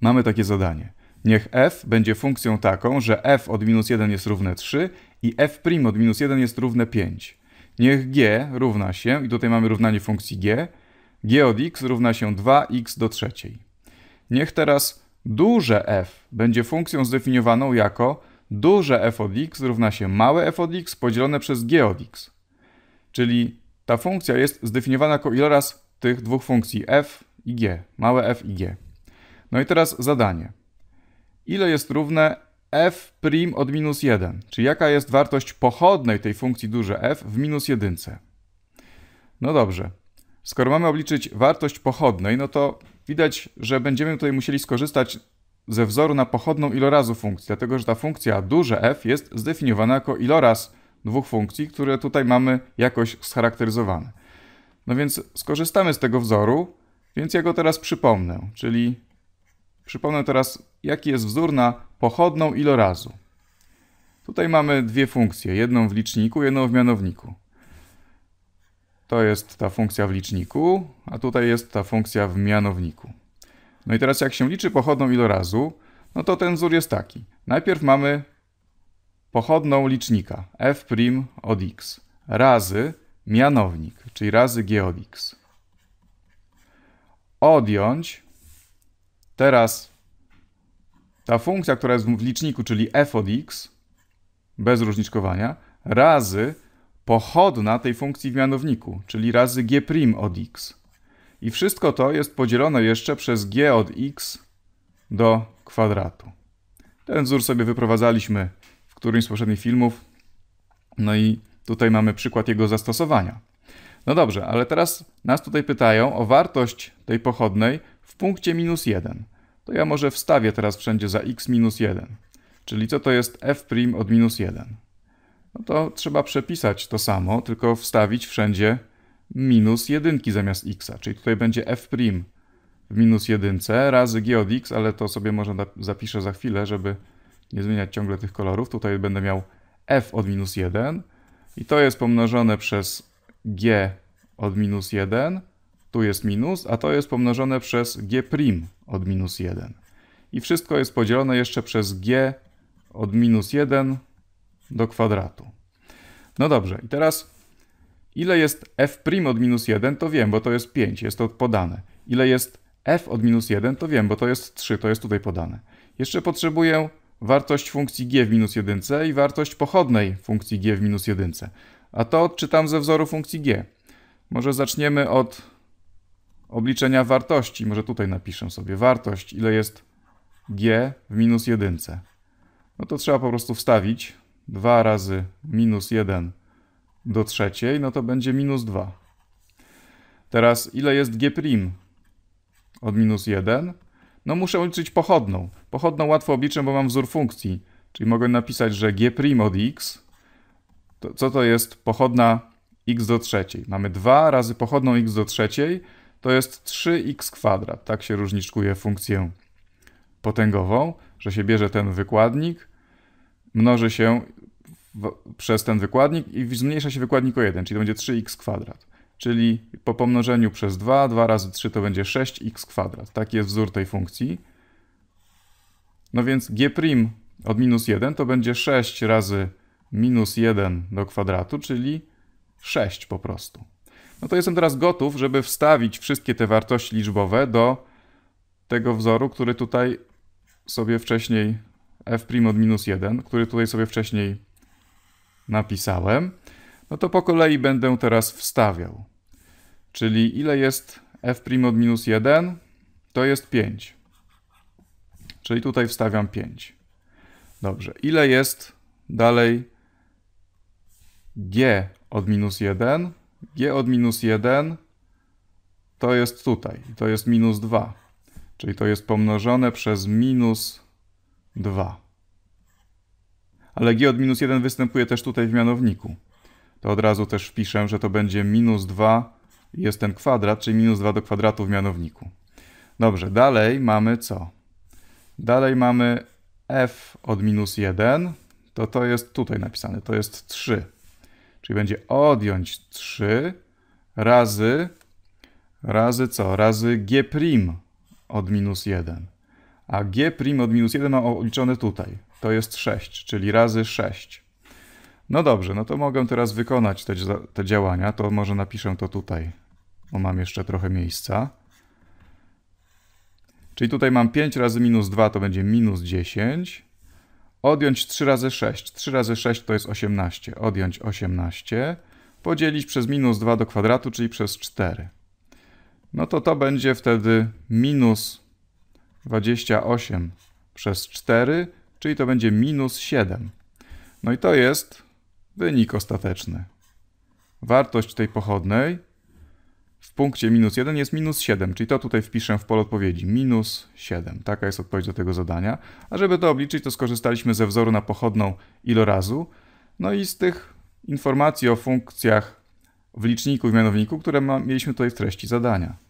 Mamy takie zadanie. Niech f będzie funkcją taką, że f od minus 1 jest równe 3 i f' od minus 1 jest równe 5. Niech g równa się, i tutaj mamy równanie funkcji g, g od x równa się 2x do trzeciej. Niech teraz duże f będzie funkcją zdefiniowaną jako duże f od x równa się małe f od x podzielone przez g od x. Czyli ta funkcja jest zdefiniowana jako iloraz tych dwóch funkcji f i g, małe f i g. No i teraz zadanie. Ile jest równe f' od minus 1? Czyli jaka jest wartość pochodnej tej funkcji duże f w minus 1? No dobrze. Skoro mamy obliczyć wartość pochodnej, no to widać, że będziemy tutaj musieli skorzystać ze wzoru na pochodną ilorazu funkcji, dlatego że ta funkcja duże f jest zdefiniowana jako iloraz dwóch funkcji, które tutaj mamy jakoś scharakteryzowane. No więc skorzystamy z tego wzoru, więc ja go teraz przypomnę, czyli Przypomnę teraz, jaki jest wzór na pochodną ilorazu. Tutaj mamy dwie funkcje, jedną w liczniku, jedną w mianowniku. To jest ta funkcja w liczniku, a tutaj jest ta funkcja w mianowniku. No i teraz jak się liczy pochodną ilorazu, no to ten wzór jest taki. Najpierw mamy pochodną licznika f' od x razy mianownik, czyli razy g od x. Odjąć Teraz ta funkcja, która jest w liczniku, czyli f od x, bez różniczkowania, razy pochodna tej funkcji w mianowniku, czyli razy g' od x. I wszystko to jest podzielone jeszcze przez g od x do kwadratu. Ten wzór sobie wyprowadzaliśmy w którymś z poprzednich filmów. No i tutaj mamy przykład jego zastosowania. No dobrze, ale teraz nas tutaj pytają o wartość tej pochodnej punkcie minus 1. To ja może wstawię teraz wszędzie za x minus 1. Czyli co to jest f' od minus 1? No to trzeba przepisać to samo, tylko wstawić wszędzie minus 1 zamiast x. Czyli tutaj będzie f' w minus 1 razy g od x, ale to sobie może zapiszę za chwilę, żeby nie zmieniać ciągle tych kolorów. Tutaj będę miał f od minus 1 i to jest pomnożone przez g od minus 1 tu jest minus, a to jest pomnożone przez g' od minus 1. I wszystko jest podzielone jeszcze przez g od minus 1 do kwadratu. No dobrze, i teraz ile jest f' od minus 1, to wiem, bo to jest 5, jest to podane. Ile jest f od minus 1, to wiem, bo to jest 3, to jest tutaj podane. Jeszcze potrzebuję wartość funkcji g w minus 1 i wartość pochodnej funkcji g w minus 1. A to odczytam ze wzoru funkcji g. Może zaczniemy od obliczenia wartości. Może tutaj napiszę sobie wartość, ile jest g w minus jedynce. No to trzeba po prostu wstawić 2 razy minus 1 do trzeciej, no to będzie minus 2. Teraz ile jest g' od minus 1? No muszę liczyć pochodną. Pochodną łatwo obliczę, bo mam wzór funkcji. Czyli mogę napisać, że g' od x, to co to jest pochodna x do trzeciej? Mamy 2 razy pochodną x do trzeciej, to jest 3x kwadrat. Tak się różniczkuje funkcję potęgową, że się bierze ten wykładnik, mnoży się w, przez ten wykładnik i zmniejsza się wykładnik o 1, czyli to będzie 3x kwadrat. Czyli po pomnożeniu przez 2, 2 razy 3 to będzie 6x kwadrat. Taki jest wzór tej funkcji. No więc g' od minus 1 to będzie 6 razy minus 1 do kwadratu, czyli 6 po prostu no to jestem teraz gotów, żeby wstawić wszystkie te wartości liczbowe do tego wzoru, który tutaj sobie wcześniej f' od minus 1, który tutaj sobie wcześniej napisałem, no to po kolei będę teraz wstawiał. Czyli ile jest f' od minus 1? To jest 5. Czyli tutaj wstawiam 5. Dobrze. Ile jest dalej g od minus 1? g od minus 1 to jest tutaj, to jest minus 2, czyli to jest pomnożone przez minus 2. Ale g od minus 1 występuje też tutaj w mianowniku. To od razu też wpiszę, że to będzie minus 2 jest ten kwadrat, czyli minus 2 do kwadratu w mianowniku. Dobrze, dalej mamy co? Dalej mamy f od minus 1, to to jest tutaj napisane, to jest 3. Czyli będzie odjąć 3 razy, razy co? Razy g' od minus 1. A g' od minus 1 mam obliczone tutaj. To jest 6, czyli razy 6. No dobrze, no to mogę teraz wykonać te, te działania. To może napiszę to tutaj, bo mam jeszcze trochę miejsca. Czyli tutaj mam 5 razy minus 2 to będzie minus 10. Odjąć 3 razy 6. 3 razy 6 to jest 18. Odjąć 18. Podzielić przez minus 2 do kwadratu, czyli przez 4. No to to będzie wtedy minus 28 przez 4, czyli to będzie minus 7. No i to jest wynik ostateczny. Wartość tej pochodnej w punkcie minus 1 jest minus 7, czyli to tutaj wpiszę w pole odpowiedzi. Minus 7. Taka jest odpowiedź do tego zadania. A żeby to obliczyć, to skorzystaliśmy ze wzoru na pochodną ilorazu. No i z tych informacji o funkcjach w liczniku i w mianowniku, które ma, mieliśmy tutaj w treści zadania.